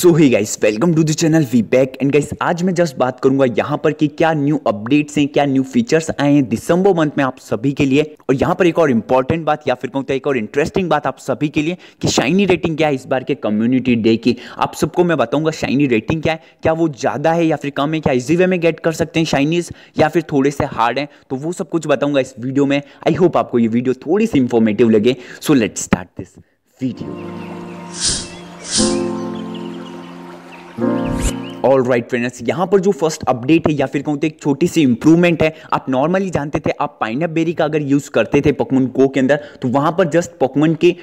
so hi guys welcome to the channel we back and guys आज मैं just बात करूंगा यहाँ पर कि क्या न्यू अपडेट्स हैं क्या न्यू फीचर्स आए हैं दिसंबर मंथ में आप सभी के लिए और यहाँ पर एक और इम्पॉर्टेंट बात या फिर कहूँ तो एक और इंटरेस्टिंग बात आप सभी के लिए कि शाइनी रेटिंग क्या है इस बार के कम्युनिटी डे की आप सबको मैं बताऊंगा शाइनी रेटिंग क्या है क्या वो ज़्यादा है या फिर कम है क्या इजी वे में गेट कर सकते हैं शाइनीज या फिर थोड़े से हार्ड है तो वो सब कुछ बताऊंगा इस वीडियो में आई होप आपको ये वीडियो थोड़ी सी इंफॉर्मेटिव लगे so let start this video all right friends यहाँ पर जो फर्स्ट अपडेट है या फिर कहूँ तो एक छोटी सी इंप्रूवमेंट है आप नॉर्मली जानते थे आप पाइन बेरी का अगर यूज़ करते थे पकमन को के अंदर तो वहाँ पर जस्ट पकमन के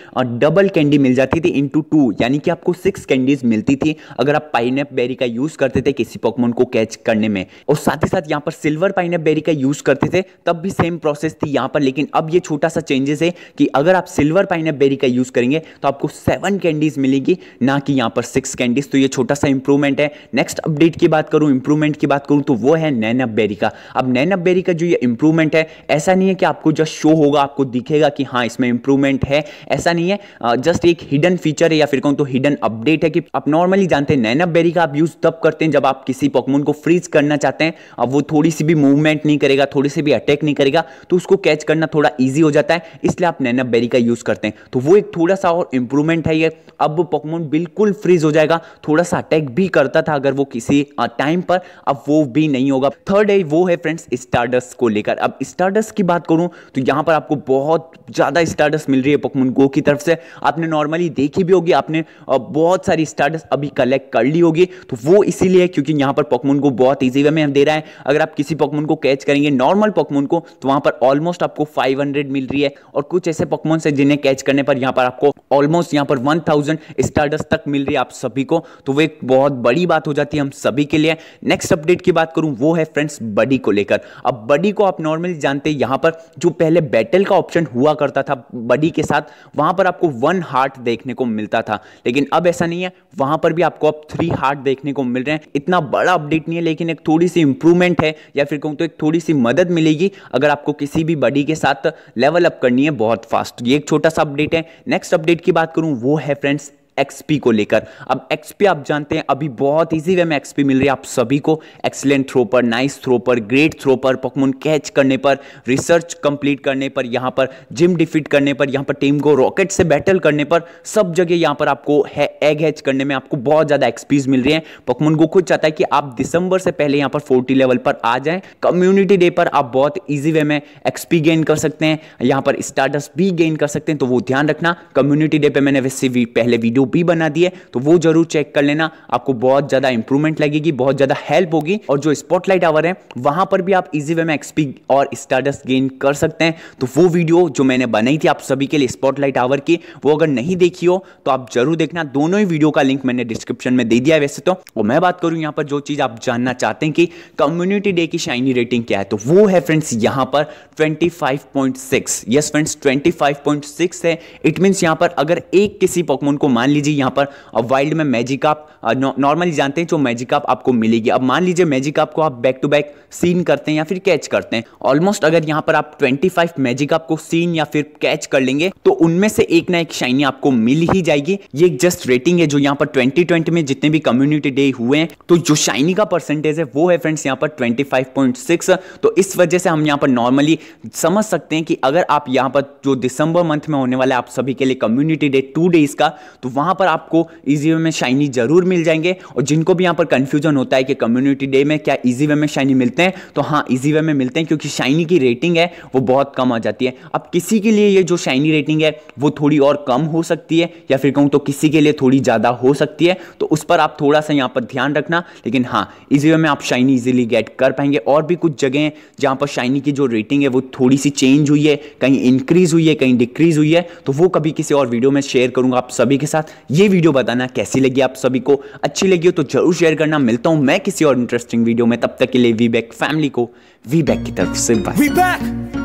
डबल कैंडी मिल जाती थी इंटू टू यानी कि आपको सिक्स कैंडीज मिलती थी अगर आप पाइन बेरी का यूज़ करते थे किसी पकमन को कैच करने में और साथ ही साथ यहाँ पर सिल्वर पाइन बेरी का यूज़ करते थे तब भी सेम प्रोसेस थी यहाँ पर लेकिन अब ये छोटा सा चेंजेस है कि अगर आप सिल्वर पाइन बेरी का यूज़ करेंगे तो आपको सेवन कैंडीज मिलेगी ना कि यहाँ पर सिक्स कैंडीज तो ये छोटा सा इंप्रूवमेंट है नेक्स्ट नेक्स्ट अपडेट की बात करूं इंप्रूवमेंट की बात करूं तो वो है नैन बेरी का अब नैन बेरी का जो ये इंप्रूवमेंट है ऐसा नहीं है कि आपको जस्ट शो होगा आपको दिखेगा कि हाँ इसमें इंप्रूवमेंट है ऐसा नहीं है जस्ट एक हिडन फीचर है या फिर कहूँ तो हिडन अपडेट है कि आप नॉर्मली जानते हैं नैन अबेरी का आप यूज तब करते हैं जब आप किसी पॉकमोन को फ्रीज करना चाहते हैं अब वो थोड़ी सी भी मूवमेंट नहीं करेगा थोड़ी सी भी अटैक नहीं करेगा तो उसको कैच करना थोड़ा ईजी हो जाता है इसलिए आप नैन बेरी का यूज करते हैं तो वो एक थोड़ा सा और इंप्रूवमेंट है ये अब पॉकमोन बिल्कुल फ्रीज हो जाएगा थोड़ा सा अटैक भी करता था अगर अगर वो किसी टाइम पर अब वो भी नहीं होगा थर्ड है वो है फ्रेंड्स स्टारडस्ट को लेकर अब स्टारडस्ट की बात करूं तो यहां पर आपको बहुत ज़्यादा स्टारडस्ट मिल रही है पोकमोन गो की तरफ से आपने नॉर्मली देखी भी होगी आपने बहुत सारी स्टारडस्ट अभी कलेक्ट कर ली होगी तो वो इसीलिए क्योंकि यहां पर पोकमोन गो बहुत ईजी वे में दे रहा है अगर आप किसी पोकमोन को कैच करेंगे नॉर्मल पोकमोन को तो वहां पर ऑलमोस्ट आपको फाइव मिल रही है और कुछ ऐसे पोकमोन से जिन्हें कैच करने पर यहां पर आपको ऑलमोस्ट यहां पर वन स्टारडस्ट तक मिल रही है आप सभी को तो वो एक बहुत बड़ी बात हो जाती दिक्कत थी हम सभी के लिए नेक्स्ट अपडेट की बात करूं वो है फ्रेंड्स बडी को लेकर अब बडी को आप नॉर्मली जानते हैं यहां पर जो पहले बैटल का ऑप्शन हुआ करता था बडी के साथ वहां पर आपको वन हार्ट देखने को मिलता था लेकिन अब ऐसा नहीं है वहां पर भी आपको अब थ्री हार्ट देखने को मिल रहे हैं इतना बड़ा अपडेट नहीं है लेकिन एक थोड़ी सी इंप्रूवमेंट है या फिर कहूँ तो एक थोड़ी सी मदद मिलेगी अगर आपको किसी भी बडी के साथ लेवल अप करनी है बहुत फास्ट ये एक छोटा सा अपडेट है नेक्स्ट अपडेट की बात करूं वो है फ्रेंड्स एक्सपी को लेकर अब एक्सपी आप जानते हैं अभी बहुत इजी वे में एक्सपी मिल रही है आप सभी को एक्सलेंट थ्रो पर नाइस थ्रो पर ग्रेट थ्रो पर पकमुन कैच करने पर रिसर्च कंप्लीट करने पर यहां पर जिम डिफीट करने पर यहां पर टीम को रॉकेट से बैटल करने पर सब जगह यहां पर आपको है एग हैच करने में आपको बहुत ज़्यादा एक्सपीज मिल रही है पकमुन को खुद चाहता है कि आप दिसंबर से पहले यहां पर फोर्टी लेवल पर आ जाए कम्युनिटी डे पर आप बहुत ईजी वे में एक्सपी गेन कर सकते हैं यहां पर स्टार्टअप भी गेन कर सकते हैं तो वो ध्यान रखना कम्युनिटी डे पर मैंने वैसे पहले वीडियो पीओपी बना दी है तो वो जरूर चेक कर लेना आपको बहुत ज़्यादा इंप्रूवमेंट लगेगी बहुत ज़्यादा हेल्प होगी और जो स्पॉटलाइट आवर है वहां पर भी आप इजी वे में एक्सपी और स्टार्डस गेन कर सकते हैं तो वो वीडियो जो मैंने बनाई थी आप सभी के लिए स्पॉटलाइट आवर की वो अगर नहीं देखी हो तो आप जरूर देखना दोनों ही वीडियो का लिंक मैंने डिस्क्रिप्शन में दे दिया है वैसे तो और मैं बात करूं यहां पर जो चीज़ आप जानना चाहते हैं कि कम्युनिटी डे की शाइनी रेटिंग क्या है तो वो है फ्रेंड्स यहां पर 25.6 यस फ्रेंड्स 25.6 है इट मीन्स यहां पर अगर एक किसी पॉकमोन को मान लीजिए यहाँ पर अब वाइल्ड में मैजिक आप नॉर्मली जानते हैं जो मैजिक आप आपको मिलेगी अब मान लीजिए मैजिक आपको आप बैक टू बैक सीन करते हैं या फिर कैच करते हैं ऑलमोस्ट अगर यहाँ पर आप 25 मैजिक आपको सीन या फिर कैच कर लेंगे तो उनमें से एक ना एक शाइनी आपको मिल ही जाएगी ये जस्ट रेटिंग है जो यहाँ पर ट्वेंटी में जितने भी कम्युनिटी डे हुए हैं तो जो शाइनी का परसेंटेज है वो है फ्रेंड्स यहाँ पर 25.6 तो इस वजह से हम यहाँ पर नॉर्मली समझ सकते हैं कि अगर आप यहाँ पर जो दिसंबर मंथ में होने वाला आप सभी के लिए कम्युनिटी डे टू डेज का तो वहाँ पर आपको ईजी वे में शाइनी जरूर मिल जाएंगे और जिनको भी यहाँ पर कन्फ्यूजन होता है कि कम्युनिटी डे में क्या ईजी वे में शाइनी मिलते हैं तो हाँ ईजी वे में मिलते हैं क्योंकि शाइनी की रेटिंग है वो बहुत कम आ जाती है अब किसी के लिए ये जो शाइनी रेटिंग है वो थोड़ी और कम हो सकती है या फिर कहूँ तो किसी के लिए थोड़ी ज़्यादा हो सकती है तो उस पर आप थोड़ा सा यहाँ पर ध्यान रखना लेकिन हाँ ईजी वे में आप शाइनी ईजिली गेट कर पाएंगे और भी कुछ जगह हैं जहाँ पर शाइनी की जो रेटिंग है वो थोड़ी सी चेंज हुई है कहीं इंक्रीज़ हुई है कहीं डिक्रीज़ हुई है तो वो कभी किसी और वीडियो में शेयर करूँगा आप सभी के साथ ये वीडियो बताना कैसी लगी आप सभी को अच्छी लगी हो तो जरूर शेयर करना मिलता हूं मैं किसी और इंटरेस्टिंग वीडियो में तब तक के लिए वी बैक फैमिली को वी बैक की तरफ से बाय